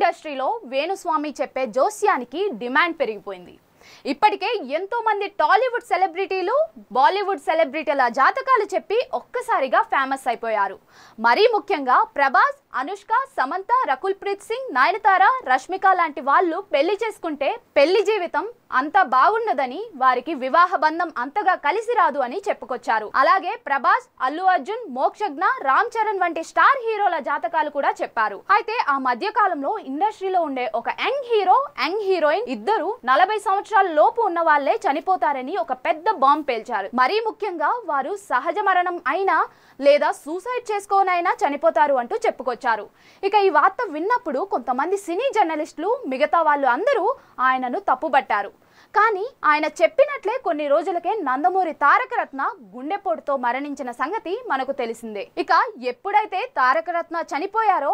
ఇండస్ట్రీలో వేణుస్వామి చెప్పే జోస్యానికి డిమాండ్ పెరిగిపోయింది ఇప్పటికే ఎంతోమంది టాలీవుడ్ సెలబ్రిటీలు బాలీవుడ్ సెలబ్రిటీల జాతకాలు చెప్పి ఒక్కసారిగా ఫేమస్ అయిపోయారు మరీ ముఖ్యంగా ప్రభాస్ అనుష్క సమంత రకుల్ ప్రీత్ సింగ్ నయనతార రష్మిక లాంటి వాళ్ళు పెళ్లి చేసుకుంటే పెళ్లి జీవితం అంత బాగున్నదని వారికి వివాహ బంధం అంతగా కలిసి రాదు అని చెప్పుకొచ్చారు అలాగే ప్రభాస్ అల్లు అర్జున్ మోక్షజ్ఞ రామ్ చరణ్ వంటి స్టార్ హీరోల జాతకాలు కూడా చెప్పారు అయితే ఆ మధ్య కాలంలో ఇండస్ట్రీలో ఉండే ఒక యంగ్ హీరో యంగ్ హీరోయిన్ ఇద్దరు నలభై సంవత్సరాల లోపు ఉన్న వాళ్లే చనిపోతారని ఒక పెద్ద బాంబ్ పేల్చారు మరీ ముఖ్యంగా వారు సహజ మరణం అయినా లేదా సూసైడ్ చేసుకోనైనా చనిపోతారు అంటూ చెప్పుకొచ్చారు ఇక ఈ వార్త విన్నప్పుడు కొంతమంది సినీ జర్నలిస్టులు మిగతా వాళ్ళు అందరూ ఆయనను తప్పుబట్టారు కానీ ఆయన చెప్పినట్లే కొన్ని రోజులకే నందమూరి తారకరత్న గుండెపోటుతో మరణించిన సంగతి మనకు తెలిసిందే ఇక ఎప్పుడైతే తారకరత్న చనిపోయారో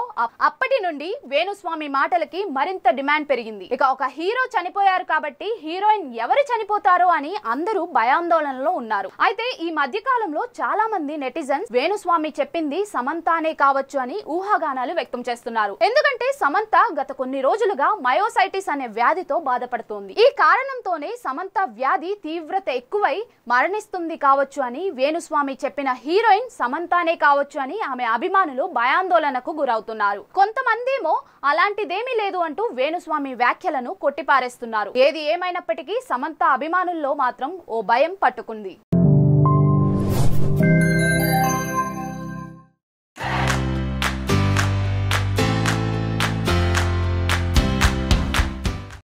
అప్పటి నుండి వేణుస్వామి మాటలకి మరింత డిమాండ్ పెరిగింది ఇక ఒక హీరో చనిపోయారు కాబట్టి హీరోయిన్ ఎవరు చనిపోతారో అని అందరూ భయాందోళనలో ఉన్నారు అయితే ఈ మధ్య కాలంలో చాలా మంది నెటిజన్స్ వేణుస్వామి చెప్పింది సమంతానే కావచ్చు అని ఊహాగానాలు వ్యక్తం చేస్తున్నారు ఎందుకంటే సమంత గత కొన్ని రోజులుగా మయోసైటిస్ అనే వ్యాధితో బాధపడుతోంది ఈ కారణం కాలంతోనే సమంత వ్యాధి తీవ్రత ఎక్కువై మరణిస్తుంది కావచ్చు అని వేణుస్వామి చెప్పిన హీరోయిన్ సమంతానే కావచ్చు అని ఆమె అభిమానులు భయాందోళనకు గురవుతున్నారు కొంతమందేమో అలాంటిదేమీ లేదు అంటూ వేణుస్వామి వ్యాఖ్యలను కొట్టిపారేస్తున్నారు ఏది ఏమైనప్పటికీ సమంత అభిమానుల్లో మాత్రం ఓ భయం పట్టుకుంది